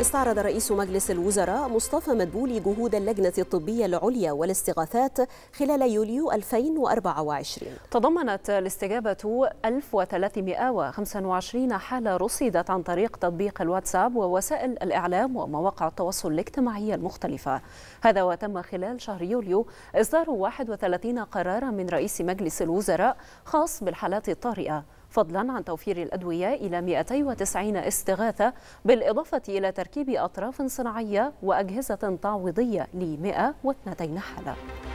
استعرض رئيس مجلس الوزراء مصطفى مدبولي جهود اللجنة الطبية العليا والاستغاثات خلال يوليو 2024 تضمنت الاستجابة 1325 حالة رصدت عن طريق تطبيق الواتساب ووسائل الإعلام ومواقع التواصل الاجتماعي المختلفة هذا وتم خلال شهر يوليو إصدار 31 قرارا من رئيس مجلس الوزراء خاص بالحالات الطارئة فضلا عن توفير الأدوية إلى 290 استغاثة بالإضافة إلى تركيب أطراف صناعية وأجهزة تعويضية ل 102 حالة